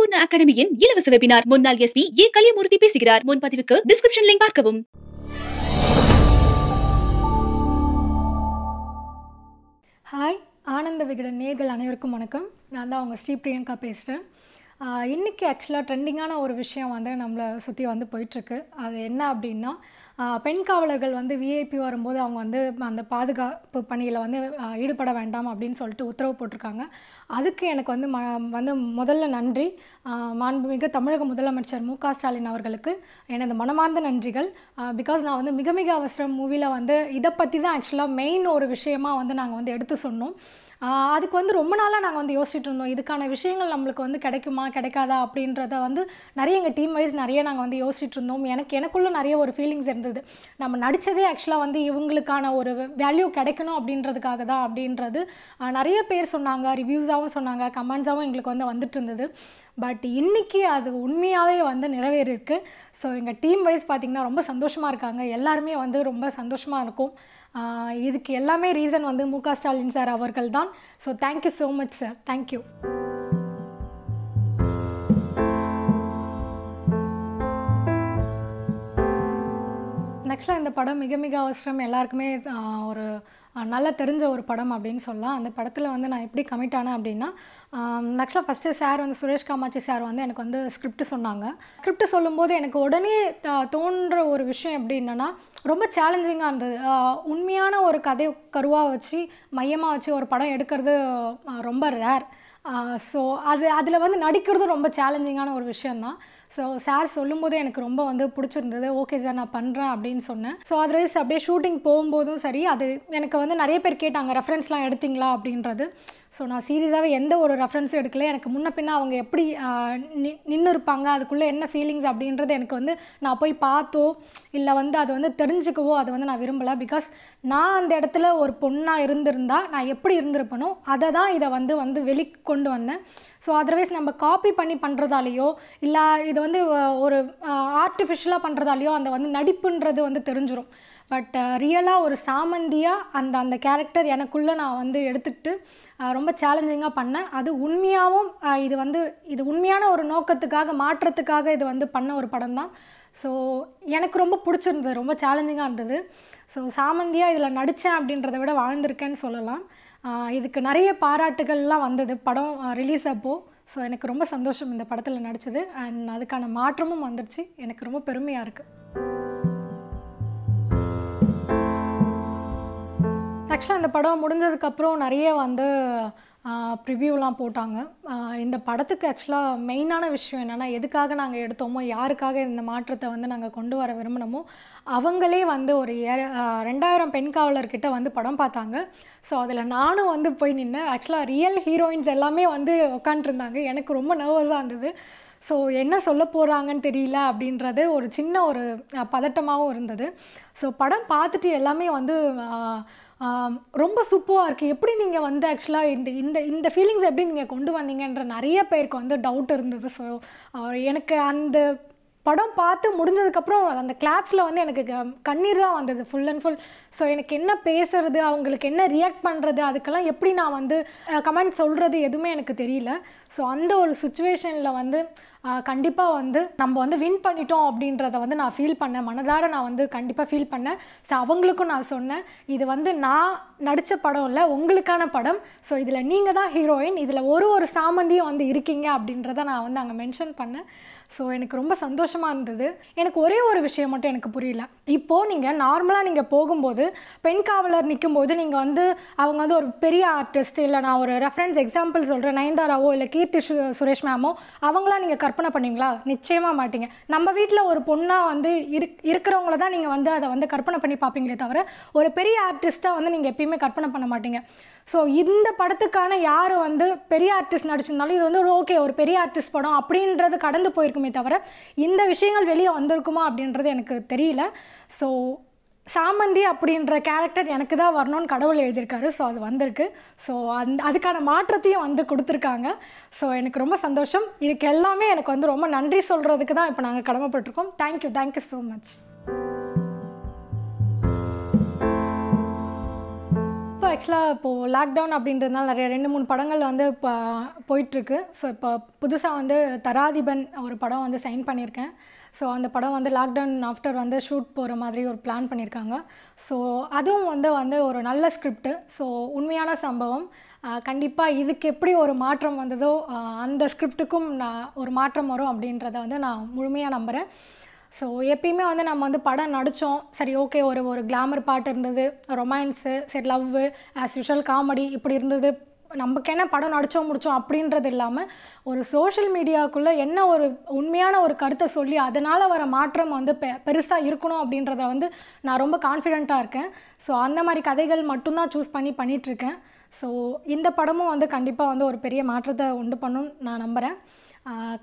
அன்னபூர்ணா அகாடமியின் இலவச வெபினார் முன்னாள் SP A Kaliyamoorthy பேசுகிறார் முன்பதிவுக்கு டிஸ்கிரிப்ஷன் லிங்க் பார்க்கவும் ஹாய் ஆனந்த விகடன் நேர்கள் அனைவருக்கும் வணக்கம் நான் தான் அவங்க ஸ்ரீ பிரியங்கா பேசுகிறேன் இன்றைக்கி ஆக்சுவலாக ட்ரெண்டிங்கான ஒரு விஷயம் வந்து நம்மளை சுற்றி வந்து போயிட்டுருக்கு அது என்ன அப்படின்னா பெண் காவலர்கள் வந்து விஐபி வரும்போது அவங்க வந்து அந்த பாதுகாப்பு பணியில் வந்து ஈடுபட வேண்டாம் அப்படின்னு சொல்லிட்டு உத்தரவு போட்டிருக்காங்க அதுக்கு எனக்கு வந்து ம வந்து முதல்ல நன்றி மாண்புமிகு தமிழக முதலமைச்சர் மு க ஸ்டாலின் அவர்களுக்கு எனது மனமார்ந்த நன்றிகள் பிகாஸ் நான் வந்து மிக மிக அவசரம் மூவியில் வந்து இதை பற்றி தான் ஆக்சுவலாக மெயின் ஒரு விஷயமாக வந்து நாங்கள் வந்து எடுத்து சொன்னோம் அதுக்கு வந்து ரொம்ப நாளாக நாங்கள் வந்து யோசிச்சுட்டு இருந்தோம் இதுக்கான விஷயங்கள் நம்மளுக்கு வந்து கிடைக்குமா கிடைக்காதா அப்படின்றத வந்து நிறைய எங்கள் டீம் வைஸ் நிறைய நாங்கள் வந்து யோசிச்சுட்டு இருந்தோம் எனக்கு எனக்குள்ளே நிறைய ஒரு ஃபீலிங்ஸ் இருந்தது நம்ம நடித்ததே ஆக்சுவலாக வந்து இவங்களுக்கான ஒரு வேல்யூ கிடைக்கணும் அப்படின்றதுக்காக தான் அப்படின்றது நிறைய பேர் சொன்னாங்க ரிவ்யூஸாகவும் சொன்னாங்க கமெண்ட்ஸாகவும் எங்களுக்கு வந்து வந்துட்டு இருந்தது பட் இன்றைக்கி அது உண்மையாகவே வந்து நிறைவேறிருக்கு ஸோ எங்கள் டீம் வைஸ் பார்த்திங்கன்னா ரொம்ப சந்தோஷமாக இருக்காங்க எல்லாருமே வந்து ரொம்ப சந்தோஷமாக இருக்கும் இதுக்கு எல்லாமே ரீசன் வந்து மு ஸ்டாலின் சார் அவர்கள் தான் so thank you so much sir thank you ஆக்சுவலாக இந்த படம் மிக மிக அவசரம் எல்லாருக்குமே ஒரு நல்லா தெரிஞ்ச ஒரு படம் அப்படின்னு சொல்லலாம் அந்த படத்தில் வந்து நான் எப்படி கமிட் ஆனேன் அப்படின்னா ஆக்சுவலாக ஃபஸ்ட்டு சார் வந்து சுரேஷ் காமாட்சி சார் வந்து எனக்கு வந்து ஸ்கிரிப்ட் சொன்னாங்க ஸ்கிரிப்ட் சொல்லும்போது எனக்கு உடனே தோன்ற ஒரு விஷயம் எப்படி என்னென்னா ரொம்ப சேலஞ்சிங்காக இருந்தது உண்மையான ஒரு கதை கருவாக வச்சு மையமாக வச்சு ஒரு படம் எடுக்கிறது ரொம்ப ரேர் ஸோ அது அதில் வந்து நடிக்கிறது ரொம்ப சேலஞ்சிங்கான ஒரு விஷயந்தான் ஸோ சார் சொல்லும்போது எனக்கு ரொம்ப வந்து பிடிச்சிருந்தது ஓகே சார் நான் பண்ணுறேன் அப்படின்னு சொன்னேன் ஸோ அதர்வைஸ் அப்படியே ஷூட்டிங் போகும்போதும் சரி அது எனக்கு வந்து நிறைய பேர் கேட்டாங்க ரெஃபரன்ஸ்லாம் எடுத்திங்களா அப்படின்றது ஸோ நான் சீரியஸாகவே எந்த ஒரு ரெஃபரன்ஸும் எடுக்கல எனக்கு முன்ன பின்னா அவங்க எப்படி நி நின்று இருப்பாங்க அதுக்குள்ளே என்ன ஃபீலிங்ஸ் அப்படின்றது எனக்கு வந்து நான் போய் பார்த்தோ இல்லை வந்து அதை வந்து தெரிஞ்சுக்கவோ அதை வந்து நான் விரும்பலை பிகாஸ் நான் அந்த இடத்துல ஒரு பொண்ணாக இருந்திருந்தால் நான் எப்படி இருந்திருப்பனோ அதை தான் இதை வந்து வந்து வெளிக்கொண்டு கொண்டு வந்தேன் ஸோ அதர்வைஸ் நம்ம காப்பி பண்ணி பண்ணுறதாலேயோ இல்லை இது வந்து ஒரு ஆர்டிஃபிஷியலாக பண்ணுறதாலேயோ அந்த வந்து நடிப்புன்றது வந்து தெரிஞ்சிடும் பட் ரியலாக ஒரு சாமந்தியாக அந்த அந்த கேரக்டர் எனக்குள்ளே நான் வந்து எடுத்துக்கிட்டு ரொம்ப சேலஞ்சிங்காக பண்ணேன் அது உண்மையாகவும் இது வந்து இது உண்மையான ஒரு நோக்கத்துக்காக மாற்றத்துக்காக இது வந்து பண்ண ஒரு படம் தான் ஸோ எனக்கு ரொம்ப பிடிச்சிருந்தது ரொம்ப சேலஞ்சிங்காக இருந்தது ஸோ சாமந்தியாக இதில் நடித்தேன் அப்படின்றத விட வாழ்ந்திருக்கேன்னு சொல்லலாம் இதுக்கு நிறைய பாராட்டுகள்லாம் வந்தது படம் ரிலீஸ் அப்போது ஸோ எனக்கு ரொம்ப சந்தோஷம் இந்த படத்தில் நடித்தது அண்ட் அதுக்கான மாற்றமும் வந்துடுச்சு எனக்கு ரொம்ப பெருமையாக இருக்குது ஆக்சுவலாக இந்த படம் முடிஞ்சதுக்கப்புறம் நிறைய வந்து ப்ரிவியூலாம் போட்டாங்க இந்த படத்துக்கு ஆக்சுவலாக மெயினான விஷயம் என்னென்னா எதுக்காக நாங்கள் எடுத்தோமோ யாருக்காக இந்த மாற்றத்தை வந்து நாங்கள் கொண்டு வர விரும்பினோமோ அவங்களே வந்து ஒரு ரெண்டாயிரம் பெண் காவலர்கிட்ட வந்து படம் பார்த்தாங்க ஸோ அதில் நானும் வந்து போய் நின்று ஆக்சுவலாக ரியல் ஹீரோயின்ஸ் எல்லாமே வந்து உக்காண்ட்ருந்தாங்க எனக்கு ரொம்ப நர்வஸாக இருந்தது ஸோ என்ன சொல்ல போகிறாங்கன்னு தெரியல அப்படின்றது ஒரு சின்ன ஒரு பதட்டமாகவும் இருந்தது ஸோ படம் பார்த்துட்டு எல்லாமே வந்து ரொம்ப சூப்பராக இருக்குது எப்படி நீங்கள் வந்து ஆக்சுவலாக இந்த இந்த இந்த ஃபீலிங்ஸ் எப்படி நீங்கள் கொண்டு வந்தீங்கன்ற நிறைய பேருக்கு வந்து டவுட் இருந்தது ஸோ எனக்கு அந்த படம் பார்த்து முடிஞ்சதுக்கப்புறம் அந்த கிளாப்ஸில் வந்து எனக்கு கண்ணீர் தான் வந்தது ஃபுல் அண்ட் ஃபுல் ஸோ எனக்கு என்ன பேசுறது அவங்களுக்கு என்ன ரியாக்ட் பண்ணுறது அதுக்கெல்லாம் எப்படி நான் வந்து கமெண்ட் சொல்கிறது எதுவுமே எனக்கு தெரியல ஸோ அந்த ஒரு சுச்சுவேஷனில் வந்து கண்டிப்பாக வந்து நம்ம வந்து வின் பண்ணிட்டோம் அப்படின்றத வந்து நான் ஃபீல் பண்ணேன் மனதார நான் வந்து கண்டிப்பாக ஃபீல் பண்ணேன் ஸோ அவங்களுக்கும் நான் சொன்னேன் இது வந்து நான் நடித்த படம் இல்லை உங்களுக்கான படம் ஸோ இதில் நீங்கள் தான் ஹீரோயின் இதில் ஒரு ஒரு சாமந்தியும் வந்து இருக்கீங்க அப்படின்றத நான் வந்து அங்கே மென்ஷன் பண்ணேன் ஸோ எனக்கு ரொம்ப சந்தோஷமாக இருந்தது எனக்கு ஒரே ஒரு விஷயம் மட்டும் எனக்கு புரியல இப்போது நீங்கள் நார்மலாக நீங்கள் போகும்போது பெண் காவலர் நிற்கும்போது நீங்கள் வந்து அவங்க வந்து ஒரு பெரிய ஆர்டிஸ்ட் இல்லை நான் ஒரு ரெஃபரன்ஸ் எக்ஸாம்பிள் சொல்கிறேன் நயன்தாராவோ இல்லை கீர்த்தி சு சுரேஷ் மேமோ அவங்களாம் நீங்கள் கற்பனை பண்ணுவீங்களா நிச்சயமாக மாட்டிங்க நம்ம வீட்டில் ஒரு பொண்ணாக வந்து இருக் இருக்கிறவங்கள தான் நீங்கள் வந்து அதை வந்து கற்பனை பண்ணி பார்ப்பீங்களே தவிர ஒரு பெரிய ஆர்டிஸ்ட்டாக வந்து நீங்கள் எப்பயுமே கற்பனை பண்ண மாட்டீங்க ஸோ இந்த படத்துக்கான யார் வந்து பெரிய ஆர்டிஸ்ட் நடிச்சிருந்தாலும் இது வந்து ஓகே ஒரு பெரிய ஆர்டிஸ்ட் படம் அப்படின்றது கடந்து போயிருக்குமே தவிர இந்த விஷயங்கள் வெளியே வந்திருக்குமா அப்படின்றது எனக்கு தெரியல ஸோ சாமந்தி அப்படின்ற கேரக்டர் எனக்கு தான் வரணும்னு கடவுள் எழுதியிருக்காரு ஸோ அது வந்திருக்கு ஸோ அந் அதுக்கான மாற்றத்தையும் வந்து கொடுத்துருக்காங்க ஸோ எனக்கு ரொம்ப சந்தோஷம் இதுக்கு எல்லாமே எனக்கு வந்து ரொம்ப நன்றி சொல்கிறதுக்கு தான் இப்போ நாங்கள் கடமைப்பட்டிருக்கோம் தேங்க்யூ தேங்க்யூ ஸோ மச் ஆக்சுவலாக இப்போது லாக்டவுன் அப்படின்றதுனால நிறைய ரெண்டு மூணு படங்கள் வந்து இப்போ போயிட்டுருக்கு ஸோ இப்போ புதுசாக வந்து தராதிபன் ஒரு படம் வந்து சைன் பண்ணியிருக்கேன் ஸோ அந்த படம் வந்து லாக்டவுன் ஆஃப்டர் வந்து ஷூட் போகிற மாதிரி ஒரு பிளான் பண்ணியிருக்காங்க ஸோ அதுவும் வந்து வந்து ஒரு நல்ல ஸ்கிரிப்டு ஸோ உண்மையான சம்பவம் கண்டிப்பாக இதுக்கு எப்படி ஒரு மாற்றம் வந்ததோ அந்த ஸ்கிரிப்டுக்கும் நான் ஒரு மாற்றம் வரும் அப்படின்றத வந்து நான் முழுமையாக நம்புகிறேன் ஸோ எப்பயுமே வந்து நம்ம வந்து படம் நடித்தோம் சரி ஓகே ஒரு ஒரு கிளாமர் பாட்டு இருந்தது ரொமான்ஸு சரி லவ்வு ஆஸ் யூஷுவல் காமெடி இப்படி இருந்தது நமக்கு என்ன படம் நடித்தோம் முடித்தோம் அப்படின்றது இல்லாமல் ஒரு சோஷியல் மீடியாவுக்குள்ளே என்ன ஒரு உண்மையான ஒரு கருத்தை சொல்லி அதனால் வர மாற்றம் வந்து பெ பெருசாக இருக்கணும் அப்படின்றத வந்து நான் ரொம்ப கான்ஃபிடெண்ட்டாக இருக்கேன் ஸோ அந்த மாதிரி கதைகள் மட்டும்தான் சூஸ் பண்ணி பண்ணிகிட்ருக்கேன் ஸோ இந்த படமும் வந்து கண்டிப்பாக வந்து ஒரு பெரிய மாற்றத்தை உண்டு பண்ணும் நான் நம்புகிறேன்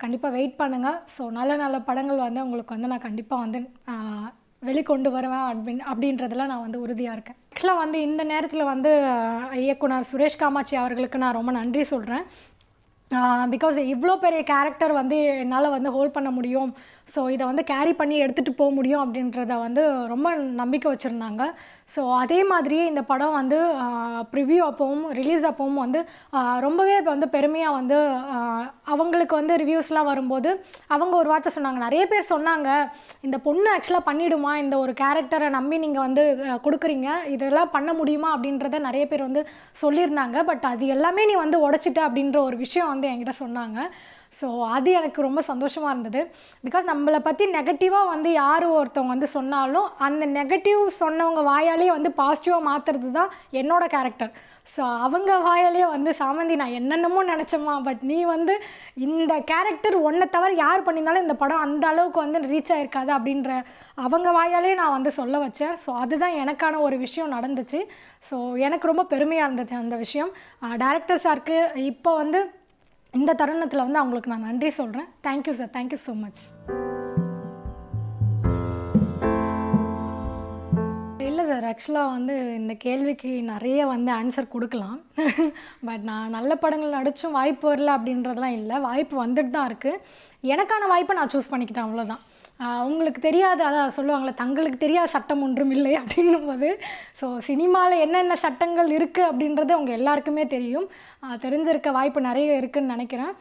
கண்டிப்பாக வெயிட் பண்ணுங்கள் ஸோ நல்ல நல்ல படங்கள் வந்து உங்களுக்கு வந்து நான் கண்டிப்பாக வந்து வெளிக்கொண்டு வருவேன் அப்படின் அப்படின்றதுல நான் வந்து உறுதியாக இருக்கேன் ஆக்சுவலாக வந்து இந்த நேரத்தில் வந்து இயக்குனர் சுரேஷ் காமாட்சி அவர்களுக்கு நான் ரொம்ப நன்றி சொல்கிறேன் பிகாஸ் இவ்வளோ பெரிய கேரக்டர் வந்து என்னால் வந்து ஹோல்ட் பண்ண முடியும் ஸோ இதை வந்து கேரி பண்ணி எடுத்துகிட்டு போக முடியும் அப்படின்றத வந்து ரொம்ப நம்பிக்கை வச்சுருந்தாங்க ஸோ அதே மாதிரியே இந்த படம் வந்து ரிவ்யூ அப்போவும் ரிலீஸ் அப்போவும் வந்து ரொம்பவே இப்போ வந்து பெருமையாக வந்து அவங்களுக்கு வந்து ரிவ்யூஸ்லாம் வரும்போது அவங்க ஒரு வார்த்தை சொன்னாங்க நிறைய பேர் சொன்னாங்க இந்த பொண்ணு ஆக்சுவலாக பண்ணிவிடுமா இந்த ஒரு கேரக்டரை நம்பி நீங்கள் வந்து கொடுக்குறீங்க இதெல்லாம் பண்ண முடியுமா அப்படின்றத நிறைய பேர் வந்து சொல்லியிருந்தாங்க பட் அது எல்லாமே நீ வந்து உடச்சிட்ட அப்படின்ற ஒரு விஷயம் வந்து என்கிட்ட சொன்னாங்க ஸோ அது எனக்கு ரொம்ப சந்தோஷமாக இருந்தது பிகாஸ் நம்மளை பற்றி நெகட்டிவாக வந்து யார் ஒருத்தவங்க வந்து சொன்னாலும் அந்த நெகட்டிவ் சொன்னவங்க வாயாலே வந்து பாசிட்டிவாக மாற்றுறது தான் என்னோடய கேரக்டர் ஸோ அவங்க வாயாலே வந்து சாமந்தி நான் என்னென்னமோ நினச்சோமா பட் நீ வந்து இந்த கேரக்டர் ஒன்றை தவிர யார் பண்ணியிருந்தாலும் இந்த படம் அந்த அளவுக்கு வந்து ரீச் ஆகிருக்காது அப்படின்ற அவங்க வாயாலே நான் வந்து சொல்ல வச்சேன் ஸோ அதுதான் எனக்கான ஒரு விஷயம் நடந்துச்சு ஸோ எனக்கு ரொம்ப பெருமையாக இருந்தது அந்த விஷயம் டேரக்டர் சாருக்கு இப்போ வந்து இந்த தருணத்தில் வந்து அவங்களுக்கு நான் நன்றி சொல்கிறேன் thank you sir thank you so much இல்லை சார் ஆக்சுவலாக வந்து இந்த கேள்விக்கு நிறைய வந்து ஆன்சர் கொடுக்கலாம் பட் நான் நல்ல படங்கள் நடிச்சும் வாய்ப்பு வரல அப்படின்றதெல்லாம் இல்லை வாய்ப்பு வந்துட்டு தான் இருக்குது எனக்கான வாய்ப்பை நான் சூஸ் பண்ணிக்கிட்டேன் அவ்வளோதான் உங்களுக்கு தெரியாத அதான் சொல்லுவாங்களே தங்களுக்கு தெரியாத சட்டம் ஒன்றும் இல்லை அப்படின்னும் போது ஸோ சினிமாவில் என்னென்ன சட்டங்கள் இருக்குது அப்படின்றது அவங்க எல்லாருக்குமே தெரியும் தெரிஞ்சிருக்க வாய்ப்பு நிறைய இருக்குதுன்னு நினைக்கிறேன்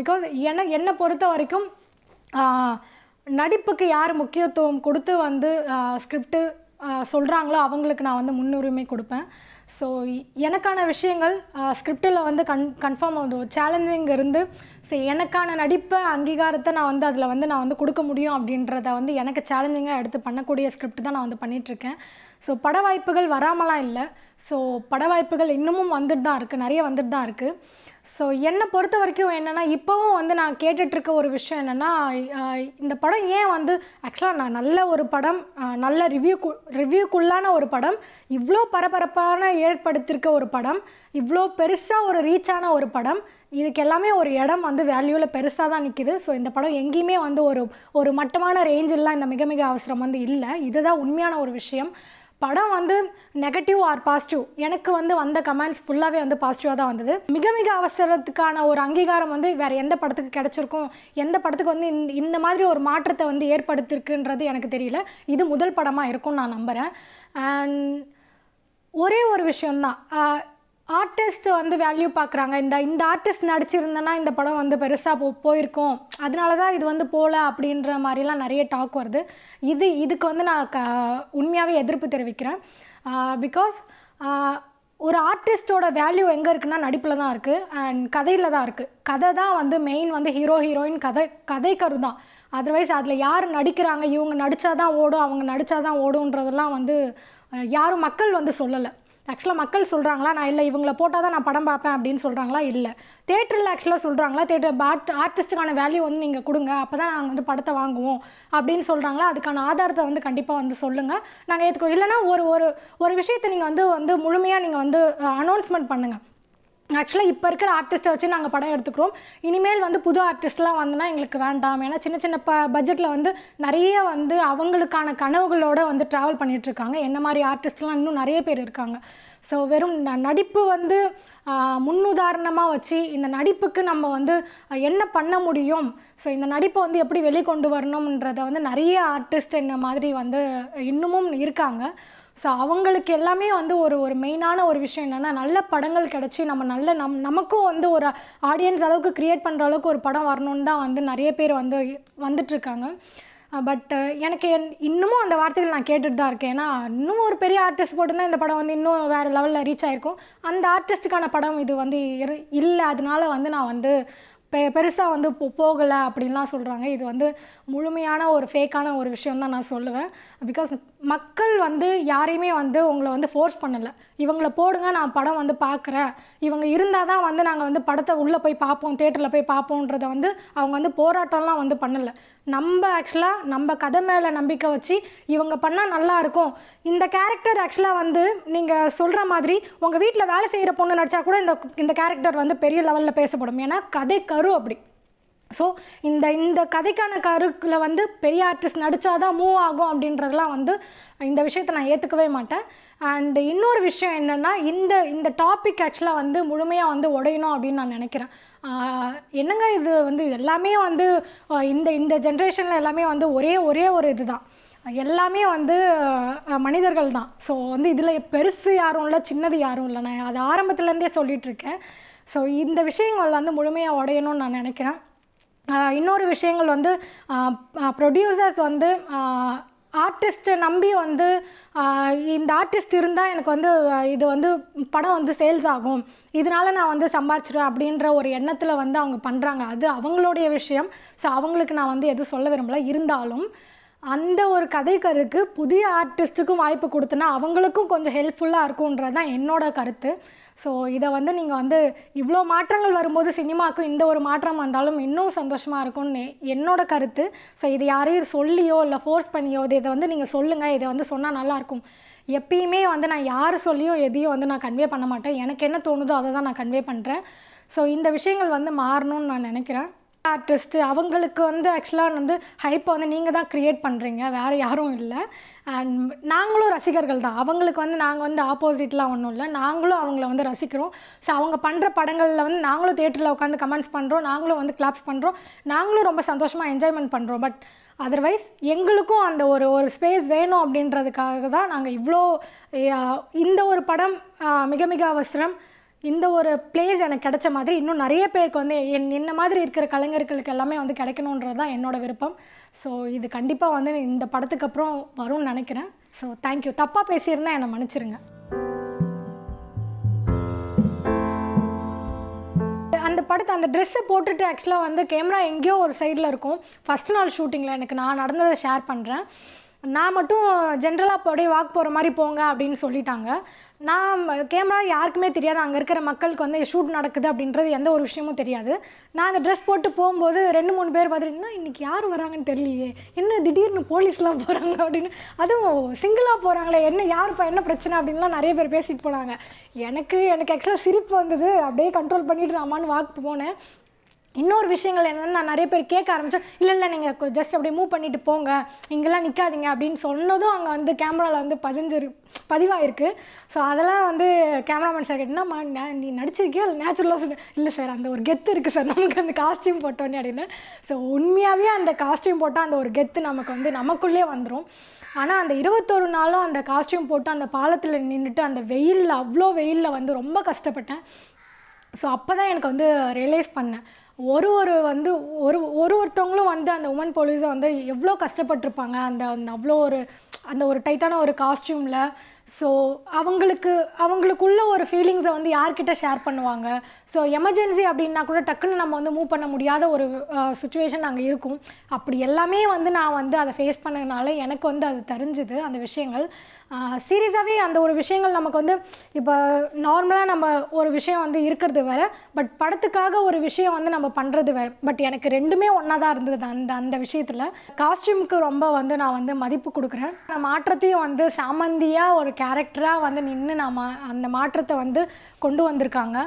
பிகாஸ் என என்னை பொறுத்த வரைக்கும் நடிப்புக்கு யார் முக்கியத்துவம் கொடுத்து வந்து ஸ்கிரிப்டு சொல்கிறாங்களோ அவங்களுக்கு நான் வந்து முன்னுரிமை கொடுப்பேன் ஸோ எனக்கான விஷயங்கள் ஸ்கிரிப்டில் வந்து கன் கன்ஃபார்ம் ஆகுது சேலஞ்சிங் இருந்து ஸோ எனக்கான நடிப்பை அங்கீகாரத்தை நான் வந்து அதில் வந்து நான் வந்து கொடுக்க முடியும் அப்படின்றத வந்து எனக்கு சேலஞ்சிங்காக எடுத்து பண்ணக்கூடிய ஸ்கிரிப்ட் தான் நான் வந்து பண்ணிகிட்ருக்கேன் ஸோ பட வாய்ப்புகள் வராமலாம் இல்லை ஸோ பட வாய்ப்புகள் இன்னமும் வந்துட்டு தான் இருக்குது நிறைய வந்துட்டு தான் இருக்குது ஸோ என்னை பொறுத்த வரைக்கும் என்னென்னா இப்போவும் வந்து நான் கேட்டுட்ருக்க ஒரு விஷயம் என்னென்னா இந்த படம் ஏன் வந்து ஆக்சுவலாக நான் நல்ல ஒரு படம் நல்ல ரிவ்யூக்கு ரிவ்யூக்குள்ளான ஒரு படம் இவ்வளோ பரபரப்பான ஏற்படுத்தியிருக்க ஒரு படம் இவ்வளோ பெருசாக ஒரு ரீச்சான ஒரு படம் இதுக்கு எல்லாமே ஒரு இடம் வந்து வேல்யூவில் பெருசாக தான் நிற்கிது ஸோ இந்த படம் எங்கேயுமே வந்து ஒரு ஒரு மட்டமான ரேஞ்செல்லாம் இந்த மிக மிக அவசரம் வந்து இல்லை இதுதான் உண்மையான ஒரு விஷயம் படம் வந்து நெகட்டிவ் ஆர் பாசிட்டிவ் எனக்கு வந்து வந்த கமெண்ட்ஸ் ஃபுல்லாகவே வந்து பாசிட்டிவாக தான் வந்தது மிக மிக அவசரத்துக்கான ஒரு அங்கீகாரம் வந்து வேறு எந்த படத்துக்கு கிடச்சிருக்கும் எந்த படத்துக்கு வந்து இந்த மாதிரி ஒரு மாற்றத்தை வந்து ஏற்படுத்திருக்குன்றது எனக்கு தெரியல இது முதல் படமாக இருக்கும்னு நான் நம்புகிறேன் அண்ட் ஒரே ஒரு விஷயந்தான் ஆர்டிஸ்ட்டு வந்து வேல்யூ பார்க்குறாங்க இந்த இந்த ஆர்டிஸ்ட் நடிச்சிருந்தேன்னா இந்த படம் வந்து பெருசாக போ போயிருக்கும் அதனால தான் இது வந்து போகல அப்படின்ற மாதிரிலாம் நிறைய டாக் வருது இது இதுக்கு வந்து நான் க உண்மையாகவே எதிர்ப்பு தெரிவிக்கிறேன் பிகாஸ் ஒரு ஆர்டிஸ்டோட வேல்யூ எங்கே இருக்குன்னா நடிப்பில் தான் இருக்குது அண்ட் கதையில் தான் இருக்குது கதை தான் வந்து மெயின் வந்து ஹீரோ ஹீரோயின் கதை கதை கரு தான் அதர்வைஸ் அதில் யார் நடிக்கிறாங்க இவங்க நடித்தா தான் ஓடும் அவங்க நடித்தா தான் ஓடுன்றதெல்லாம் வந்து யாரும் மக்கள் வந்து சொல்லலை ஆக்சுவலாக மக்கள் சொல்கிறாங்களா நான் இல்லை இவங்களை போட்டால் தான் நான் படம் பார்ப்பேன் அப்படின்னு சொல்கிறாங்களா இல்லை தேட்டரில் ஆக்சுவலாக சொல்கிறாங்களா தேட்டர் பாட் ஆர்டிஸ்ட்டுக்கான வேல்யூ வந்து நீங்கள் கொடுங்க அப்போ தான் நாங்கள் வந்து படத்தை வாங்குவோம் அப்படின்னு சொல்கிறாங்களா அதுக்கான ஆதாரத்தை வந்து கண்டிப்பாக வந்து சொல்லுங்கள் நாங்கள் ஏற்றுக்கோ இல்லைனா ஒரு ஒரு ஒரு விஷயத்தை நீங்கள் வந்து வந்து முழுமையாக நீங்கள் வந்து அனௌன்ஸ்மெண்ட் பண்ணுங்கள் ஆக்சுவலாக இப்போ இருக்கிற ஆர்டிஸ்ட்டை வச்சு நாங்கள் படம் எடுத்துக்கிறோம் இனிமேல் வந்து புது ஆர்டிஸ்ட்லாம் வந்துன்னா எங்களுக்கு வேண்டாம் ஏன்னா சின்ன சின்ன ப பட்ஜெட்டில் வந்து நிறைய வந்து அவங்களுக்கான கனவுகளோடு வந்து ட்ராவல் பண்ணிகிட்ருக்காங்க என்ன மாதிரி ஆர்டிஸ்ட்லாம் இன்னும் நிறைய பேர் இருக்காங்க ஸோ வெறும் நடிப்பு வந்து முன்னுதாரணமாக வச்சு இந்த நடிப்புக்கு நம்ம வந்து என்ன பண்ண முடியும் ஸோ இந்த நடிப்பை வந்து எப்படி வெளிக்கொண்டு வரணும்ன்றதை வந்து நிறைய ஆர்டிஸ்ட் இந்த மாதிரி வந்து இன்னமும் இருக்காங்க ஸோ அவங்களுக்கு எல்லாமே வந்து ஒரு ஒரு மெயினான ஒரு விஷயம் என்னென்னா நல்ல படங்கள் கிடச்சி நம்ம நல்ல நம் நமக்கும் வந்து ஒரு ஆடியன்ஸ் அளவுக்கு க்ரியேட் பண்ணுற அளவுக்கு ஒரு படம் வரணும்னு தான் வந்து நிறைய பேர் வந்து வந்துட்டுருக்காங்க பட் எனக்கு என் இன்னமும் அந்த வார்த்தைகள் நான் கேட்டுட்டு தான் இருக்கேன் ஏன்னா இன்னும் ஒரு பெரிய ஆர்டிஸ்ட் போட்டுருந்தா இந்த படம் வந்து இன்னும் வேறு லெவலில் ரீச் ஆகிருக்கும் அந்த ஆர்டிஸ்ட்டுக்கான படம் இது வந்து இல்லை அதனால வந்து நான் வந்து பெ பெருசாக வந்து போ போகலை அப்படின்லாம் சொல்கிறாங்க இது வந்து முழுமையான ஒரு ஃபேக்கான ஒரு விஷயம் தான் நான் சொல்லுவேன் பிகாஸ் மக்கள் வந்து யாரையுமே வந்து உங்களை வந்து ஃபோர்ஸ் பண்ணலை இவங்களை போடுங்க நான் படம் வந்து பார்க்குறேன் இவங்க இருந்தால் தான் வந்து நாங்கள் வந்து படத்தை உள்ளே போய் பார்ப்போம் தேட்டரில் போய் பார்ப்போன்றத வந்து அவங்க வந்து போராட்டம்லாம் வந்து பண்ணலை நம்ம ஆக்சுவலாக நம்ம கதை மேலே நம்பிக்கை வச்சு இவங்க பண்ணால் நல்லாயிருக்கும் இந்த கேரக்டர் ஆக்சுவலாக வந்து நீங்கள் சொல்கிற மாதிரி உங்கள் வீட்டில் வேலை செய்கிற பொண்ணு நடித்தா கூட இந்த இந்த கேரக்டர் வந்து பெரிய லெவலில் பேசப்படும் ஏன்னா கதை கரு அப்படி ஸோ இந்த இந்த கதைக்கான கருக்கில் வந்து பெரிய ஆர்டிஸ்ட் நடித்தாதான் மூவ் ஆகும் அப்படின்றதெல்லாம் வந்து இந்த விஷயத்தை நான் ஏற்றுக்கவே மாட்டேன் அண்ட் இன்னொரு விஷயம் என்னென்னா இந்த இந்த டாபிக் ஆக்சுவலாக வந்து முழுமையாக வந்து உடையணும் அப்படின்னு நான் நினைக்கிறேன் என்னங்க இது வந்து எல்லாமே வந்து இந்த இந்த ஜென்ரேஷனில் எல்லாமே வந்து ஒரே ஒரே ஒரு இது தான் எல்லாமே வந்து மனிதர்கள் தான் ஸோ வந்து இதில் பெருசு யாரும் இல்லை சின்னது யாரும் இல்லை நான் அது ஆரம்பத்துலேருந்தே சொல்லிகிட்ருக்கேன் ஸோ இந்த விஷயங்கள் வந்து முழுமையாக உடையணும்னு நான் நினைக்கிறேன் இன்னொரு விஷயங்கள் வந்து ப்ரொடியூசர்ஸ் வந்து ஆர்டிஸ்ட்டை நம்பி வந்து இந்த ஆர்டிஸ்ட் இருந்தால் எனக்கு வந்து இது வந்து படம் வந்து சேல்ஸ் ஆகும் இதனால் நான் வந்து சம்பாரிச்சிடுவேன் அப்படின்ற ஒரு எண்ணத்தில் வந்து அவங்க பண்ணுறாங்க அது அவங்களுடைய விஷயம் ஸோ அவங்களுக்கு நான் வந்து எதுவும் சொல்ல விரும்பல இருந்தாலும் அந்த ஒரு கதைக்கருக்கு புதிய ஆர்டிஸ்ட்டுக்கும் வாய்ப்பு கொடுத்துனா அவங்களுக்கும் கொஞ்சம் ஹெல்ப்ஃபுல்லாக இருக்குன்றது தான் என்னோடய கருத்து ஸோ இதை வந்து நீங்கள் வந்து இவ்வளோ மாற்றங்கள் வரும்போது சினிமாவுக்கும் இந்த ஒரு மாற்றம் வந்தாலும் இன்னும் சந்தோஷமாக இருக்கும்னு என்னோட கருத்து ஸோ இது யாரையும் சொல்லியோ இல்லை ஃபோர்ஸ் பண்ணியோ இது இதை வந்து நீங்கள் சொல்லுங்கள் இதை வந்து சொன்னால் நல்லாயிருக்கும் எப்பயுமே வந்து நான் யார் சொல்லியும் எதையும் வந்து நான் கன்வே பண்ண மாட்டேன் எனக்கு என்ன தோணுதோ அதை தான் நான் கன்வே பண்ணுறேன் ஸோ இந்த விஷயங்கள் வந்து மாறணும்னு நான் நினைக்கிறேன் ஆர்டிஸ்ட்டு அவங்களுக்கு வந்து ஆக்சுவலாக வந்து ஹைப்பை வந்து நீங்கள் தான் க்ரியேட் பண்ணுறீங்க வேறு யாரும் இல்லை அண்ட் நாங்களும் ரசிகர்கள் தான் அவங்களுக்கு வந்து நாங்கள் வந்து ஆப்போசிட்லாம் ஒன்றும் இல்லை நாங்களும் அவங்கள வந்து ரசிக்கிறோம் ஸோ அவங்க பண்ணுற படங்களில் வந்து நாங்களும் தேட்டரில் உட்காந்து கமெண்ட்ஸ் பண்ணுறோம் நாங்களும் வந்து கிளாப்ஸ் பண்ணுறோம் நாங்களும் ரொம்ப சந்தோஷமாக என்ஜாய்மெண்ட் பண்ணுறோம் பட் அதர்வைஸ் எங்களுக்கும் அந்த ஒரு ஒரு ஸ்பேஸ் வேணும் அப்படின்றதுக்காக தான் நாங்கள் இவ்வளோ இந்த ஒரு படம் மிக மிக அவசரம் இந்த ஒரு பிளேஸ் எனக்கு கிடைச்ச மாதிரி இன்னும் நிறைய பேருக்கு வந்து என் என்ன மாதிரி இருக்கிற கலைஞர்களுக்கு எல்லாமே வந்து கிடைக்கணுன்றது தான் என்னோடய விருப்பம் ஸோ இது கண்டிப்பாக வந்து இந்த படத்துக்கு அப்புறம் வரும்னு நினைக்கிறேன் ஸோ தேங்க்யூ தப்பாக பேசியிருந்தேன் என்னை மன்னிச்சிருங்க அந்த படத்தை அந்த ட்ரெஸ்ஸை போட்டுட்டு ஆக்சுவலாக வந்து கேமரா எங்கேயோ ஒரு சைடில் இருக்கும் ஃபஸ்ட் நாள் ஷூட்டிங்கில் எனக்கு நான் நடந்ததை ஷேர் பண்ணுறேன் நான் மட்டும் ஜென்ரலாக அப்படியே வாக் போகிற மாதிரி போங்க அப்படின்னு சொல்லிட்டாங்க நான் கேமரா யாருக்குமே தெரியாது அங்கே இருக்கிற மக்களுக்கு வந்து ஷூட் நடக்குது அப்படின்றது எந்த ஒரு விஷயமும் தெரியாது நான் அந்த ட்ரெஸ் போட்டு போகும்போது ரெண்டு மூணு பேர் பார்த்துட்டீங்கன்னா இன்றைக்கி யார் வராங்கன்னு தெரியலையே என்ன திடீர்னு போலீஸ்லாம் போகிறாங்க அப்படின்னு அதுவும் சிங்கிளாக போகிறாங்களே என்ன யாருப்பா என்ன பிரச்சனை அப்படின்லாம் நிறைய பேர் பேசிட்டு போனாங்க எனக்கு எனக்கு ஆக்சுவலாக சிரிப்பு வந்தது அப்படியே கண்ட்ரோல் பண்ணிட்டு அம்மானு வாக்கு போனேன் இன்னொரு விஷயங்கள் என்னென்னு நான் நிறைய பேர் கேட்க ஆரம்பித்தேன் இல்லை இல்லை நீங்கள் ஜஸ்ட் அப்படியே மூவ் பண்ணிட்டு போங்க இங்கெல்லாம் நிற்காதீங்க அப்படின்னு சொன்னதும் அங்கே வந்து கேமராவில் வந்து பதிஞ்சிரு பதிவாயிருக்கு ஸோ அதெல்லாம் வந்து கேமராமேன் சார் கேட்டீங்கன்னா நீ நடிச்சிருக்கியா இல்லை நேச்சுரலாக இல்லை சார் அந்த ஒரு கெத்து இருக்குது சார் நமக்கு அந்த காஸ்டியூம் போட்டோன்னே அப்படின்னு ஸோ உண்மையாகவே அந்த காஸ்டியூம் போட்டால் அந்த ஒரு கெத்து நமக்கு வந்து நமக்குள்ளே வந்துடும் ஆனால் அந்த இருபத்தொரு நாளும் அந்த காஸ்டியூம் போட்டு அந்த பாலத்தில் நின்றுட்டு அந்த வெயிலில் அவ்வளோ வெயிலில் வந்து ரொம்ப கஷ்டப்பட்டேன் ஸோ அப்போ தான் எனக்கு வந்து ரியலைஸ் பண்ணேன் ஒரு ஒரு வந்து ஒரு ஒரு ஒருத்தவங்களும் வந்து அந்த உமன் போலீஸை வந்து எவ்வளோ கஷ்டப்பட்டிருப்பாங்க அந்த அந்த அவ்வளோ ஒரு அந்த ஒரு டைட்டான ஒரு காஸ்டியூமில் ஸோ அவங்களுக்கு அவங்களுக்குள்ள ஒரு ஃபீலிங்ஸை வந்து யார்கிட்ட ஷேர் பண்ணுவாங்க ஸோ எமர்ஜென்சி அப்படின்னா கூட டக்குன்னு நம்ம வந்து மூவ் பண்ண முடியாத ஒரு சுச்சுவேஷன் அங்கே இருக்கும் அப்படி எல்லாமே வந்து நான் வந்து அதை ஃபேஸ் பண்ணதுனால எனக்கு வந்து அது தெரிஞ்சுது அந்த விஷயங்கள் சீரியஸாகவே அந்த ஒரு விஷயங்கள் நமக்கு வந்து இப்போ நார்மலாக நம்ம ஒரு விஷயம் வந்து இருக்கிறது வேறு பட் படத்துக்காக ஒரு விஷயம் வந்து நம்ம பண்ணுறது வேறு பட் எனக்கு ரெண்டுமே ஒன்றா தான் இருந்தது அந்த அந்த விஷயத்தில் காஸ்டியூமுக்கு ரொம்ப வந்து நான் வந்து மதிப்பு கொடுக்குறேன் நான் மாற்றத்தையும் வந்து சாமந்தியாக ஒரு கேரக்டராக வந்து நின்று நாம் அந்த மாற்றத்தை வந்து கொண்டு வந்திருக்காங்க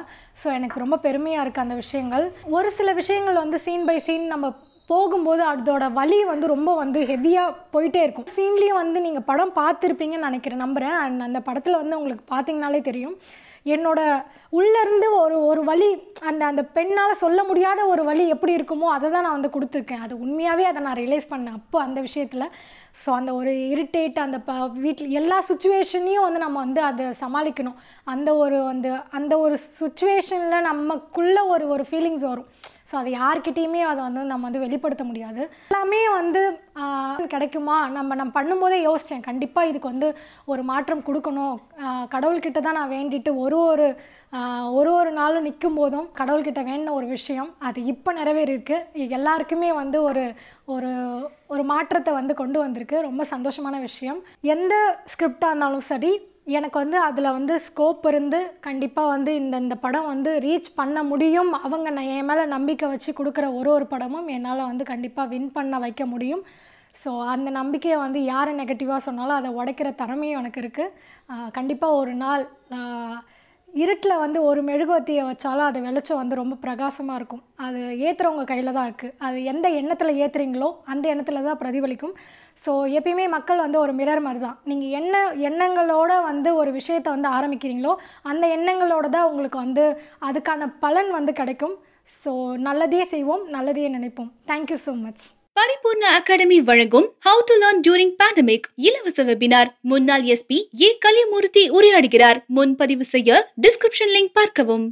ஸோ எனக்கு ரொம்ப பெருமையாக இருக்குது அந்த விஷயங்கள் ஒரு சில விஷயங்கள் வந்து சீன் பை சீன் நம்ம போகும்போது அதோட வலி வந்து ரொம்ப வந்து ஹெவியாக போயிட்டே இருக்கும் சீன்லேயும் வந்து நீங்கள் படம் பார்த்துருப்பீங்கன்னு நினைக்கிறேன் நம்புகிறேன் அண்ட் அந்த படத்தில் வந்து உங்களுக்கு பார்த்தீங்கனாலே தெரியும் என்னோட உள்ளேருந்து ஒரு ஒரு வழி அந்த அந்த பெண்ணால் சொல்ல முடியாத ஒரு வழி எப்படி இருக்குமோ அதை தான் நான் வந்து கொடுத்துருக்கேன் அது உண்மையாகவே அதை நான் ரியலைஸ் பண்ணேன் அப்போ அந்த விஷயத்தில் ஸோ அந்த ஒரு இரிட்டேட் அந்த ப வீட்டில் எல்லா சுச்சுவேஷனையும் வந்து நம்ம வந்து அதை சமாளிக்கணும் அந்த ஒரு வந்து அந்த ஒரு சுச்சுவேஷனில் நமக்குள்ளே ஒரு ஒரு ஃபீலிங்ஸ் வரும் ஸோ அதை யாருக்கிட்டேயுமே அதை வந்து நம்ம வந்து வெளிப்படுத்த முடியாது எல்லாமே வந்து கிடைக்குமா நம்ம நம்ம பண்ணும்போதே யோசித்தேன் கண்டிப்பாக இதுக்கு வந்து ஒரு மாற்றம் கொடுக்கணும் கடவுள்கிட்ட தான் நான் வேண்டிட்டு ஒரு ஒரு ஒரு ஒரு நாளும் நிற்கும் போதும் கடவுள்கிட்ட வேண்டின ஒரு விஷயம் அது இப்போ நிறைவேறிருக்கு எல்லாருக்குமே வந்து ஒரு ஒரு ஒரு மாற்றத்தை வந்து கொண்டு வந்திருக்கு ரொம்ப சந்தோஷமான விஷயம் எந்த ஸ்கிரிப்டாக இருந்தாலும் சரி எனக்கு வந்து அதில் வந்து ஸ்கோப் இருந்து கண்டிப்பாக வந்து இந்த இந்த படம் வந்து ரீச் பண்ண முடியும் அவங்க நான் என் மேலே நம்பிக்கை வச்சு கொடுக்குற ஒரு ஒரு படமும் என்னால் வந்து கண்டிப்பாக வின் பண்ண வைக்க முடியும் ஸோ அந்த நம்பிக்கையை வந்து யார் நெகட்டிவாக சொன்னாலும் அதை உடைக்கிற திறமையும் எனக்கு இருக்குது கண்டிப்பாக ஒரு நாள் இருட்டில் வந்து ஒரு மெழுகுவத்தியை வச்சாலும் அது வெளிச்சம் வந்து ரொம்ப பிரகாசமாக இருக்கும் அது ஏற்றுறவங்க கையில் தான் இருக்குது அது எந்த எண்ணத்தில் ஏற்றுறீங்களோ அந்த எண்ணத்தில் தான் பிரதிபலிக்கும் ஸோ எப்பயுமே மக்கள் வந்து ஒரு மிரர் மாதிரி தான் நீங்கள் என்ன எண்ணங்களோட வந்து ஒரு விஷயத்தை வந்து ஆரம்பிக்கிறீங்களோ அந்த எண்ணங்களோட தான் உங்களுக்கு வந்து அதுக்கான பலன் வந்து கிடைக்கும் ஸோ நல்லதே செய்வோம் நல்லதே நினைப்போம் thank you so much Paripoorna academy வழங்கும் how to learn during pandemic இலவச வெபினார் முன்னாள் எஸ்பி ஏ கலியமூர்த்தி உரையாடுகிறார் முன்பதிவு செய்ய டிஸ்கிரிப்ஷன் லிங்க் பார்க்கவும்